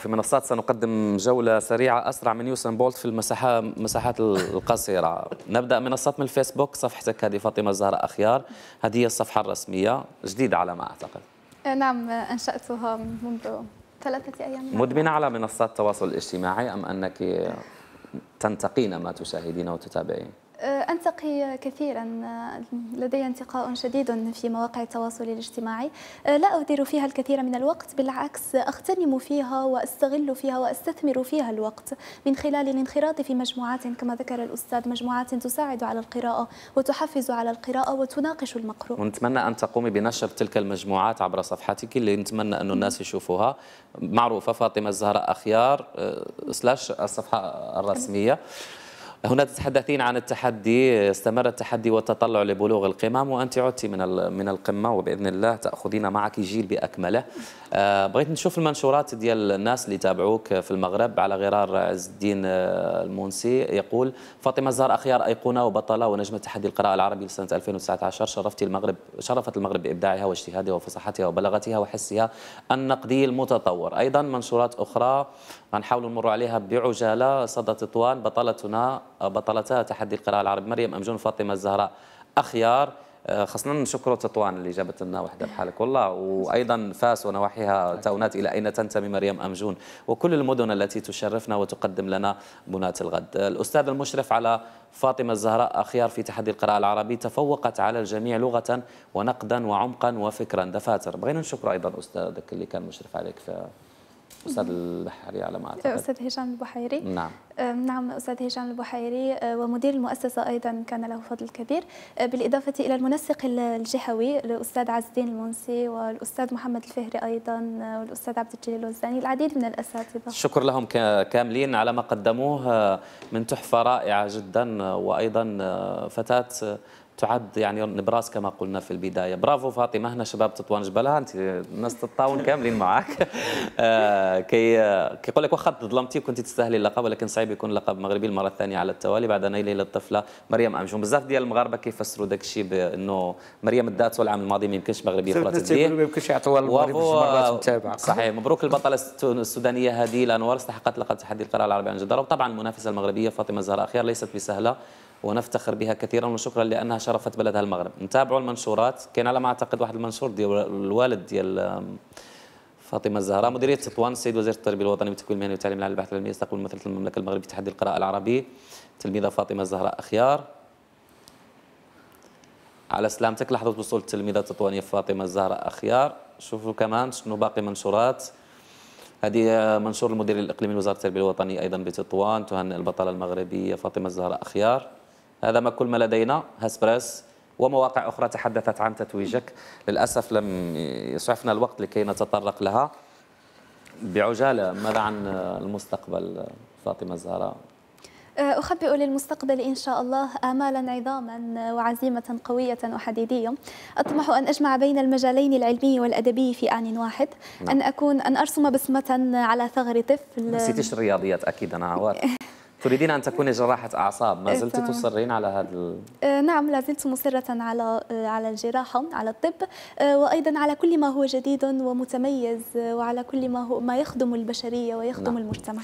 وفي منصات سنقدم جولة سريعة أسرع من يوسن بولت في المساحة مساحات القصيرة نبدأ منصات من الفيسبوك صفحتك هذه فاطمة الزهراء أخيار هذه هي الصفحة الرسمية جديدة على ما أعتقد أه، نعم أنشأتها منذ ثلاثة أيام مدمنة على منصات التواصل الاجتماعي أم أنك تنتقين ما تشاهدين وتتابعين؟ أنتقي كثيرا لدي انتقاء شديد في مواقع التواصل الاجتماعي أه، لا أدير فيها الكثير من الوقت بالعكس أغتنم فيها وأستغل فيها وأستثمر فيها الوقت من خلال الانخراط في مجموعات كما ذكر الأستاذ مجموعات تساعد على القراءة وتحفز على القراءة وتناقش المقروء ونتمنى أن تقومي بنشر تلك المجموعات عبر صفحتك اللي نتمنى أن الناس يشوفوها معروفة فاطمة الزهراء أخيار سلاش أه، الصفحة الرسمية هنا تتحدثين عن التحدي استمر التحدي والتطلع لبلوغ القمم وانت عدتي من من القمه وباذن الله تاخذين معك جيل باكمله آه، بغيت نشوف المنشورات ديال الناس اللي تابعوك في المغرب على غرار عز الدين آه، المونسي يقول فاطمه زهر اخيار ايقونه وبطله ونجمه تحدي القراءه العربي لسنه 2019 شرفتي المغرب شرفت المغرب بابداعها واجتهادها وفصاحتها وبلاغتها وحسها النقدي المتطور ايضا منشورات اخرى غنحاولوا نمر عليها بعجاله صدى تطوان بطلتنا بطلتها تحدي القراءة العربي مريم أمجون فاطمة الزهراء أخيار آه، خصنا نشكر تطوان اللي جابت لنا وحدة بحالك والله وأيضا فاس ونواحيها تاونات إلى أين تنتمي مريم أمجون وكل المدن التي تشرفنا وتقدم لنا بناة الغد الأستاذ المشرف على فاطمة الزهراء أخيار في تحدي القراءة العربي تفوقت على الجميع لغة ونقدا وعمقا وفكرا دفاتر بغينا نشكر أيضا أستاذك اللي كان مشرف عليك في استاذ البحيري على ما اعتقد استاذ هشام البحيري نعم نعم استاذ هشام البحيري أه، ومدير المؤسسه ايضا كان له فضل كبير أه، بالاضافه الى المنسق الجهوي الاستاذ عز الدين المنسي والاستاذ محمد الفهري ايضا والاستاذ عبد الجليل الوزاني العديد من الاساتذه شكر لهم كاملين على ما قدموه أه، من تحفه رائعه جدا وايضا فتاه تعد يعني نبراس كما قلنا في البدايه برافو فاطمه هنا شباب تطوان جبلها انت الناس تطاون كاملين معك آه كي كيقول لك واخا ظلمتي كنت تستاهلي اللقب ولكن صعيب يكون لقب مغربي المره الثانيه على التوالي بعد نيله للطفله مريم امجون بزاف ديال المغاربه كيفسروا داك الشيء بانه مريم الدات العام الماضي ما يمكنش مغربيه اخرى تديه ما يمكنش يعطوا المغرب مرات متابعه صحيح مبروك البطله السودانيه هذه لانوار استحقت لقب تحدي القرار العربيه عن جداره وطبعا المنافسه المغربيه فاطمه زهراء خير ليست بسهله ونفتخر بها كثيرا وشكرا لانها شرفت بلدها المغرب نتابعوا المنشورات كان على ما اعتقد واحد المنشور ديال الوالد ديال فاطمه الزهراء مديريه تطوان السيد وزير التربيه الوطني والتكوين المهني والتعليم العالي البحث العلمي يستقبل ممثله المملكه المغربيه في تحدي القراءه العربي التلميذه فاطمه الزهراء اخيار على سلامتك لحظه وصول التلميذه التطوانيه فاطمه الزهراء اخيار شوفوا كمان شنو باقي منشورات هذه آه، منشور المدير الاقليمي لوزاره التربيه الوطنيه ايضا بتطوان تهنئ البطله المغربيه فاطمه الزهراء اخيار هذا ما كل ما لدينا هسبرس ومواقع أخرى تحدثت عن تتويجك للأسف لم يسعفنا الوقت لكي نتطرق لها بعجالة ماذا عن المستقبل فاطمة الزهراء أه، أخبئ للمستقبل إن شاء الله آمالا عظاما وعزيمة قوية وحديدية أطمح أن أجمع بين المجالين العلمي والأدبي في آن واحد نعم. أن أكون أن أرسم بسمة على ثغر طفل نسيتش الرياضيات أكيد أنا عوار تريدين أن تكوني جراحة أعصاب ما إيه، زلت تصرين على هذا ال... إيه، نعم لا زلت مصرة على آه، على الجراحة على الطب آه، وأيضا على كل ما هو جديد ومتميز آه، وعلى كل ما هو ما يخدم البشرية ويخدم نعم. المجتمع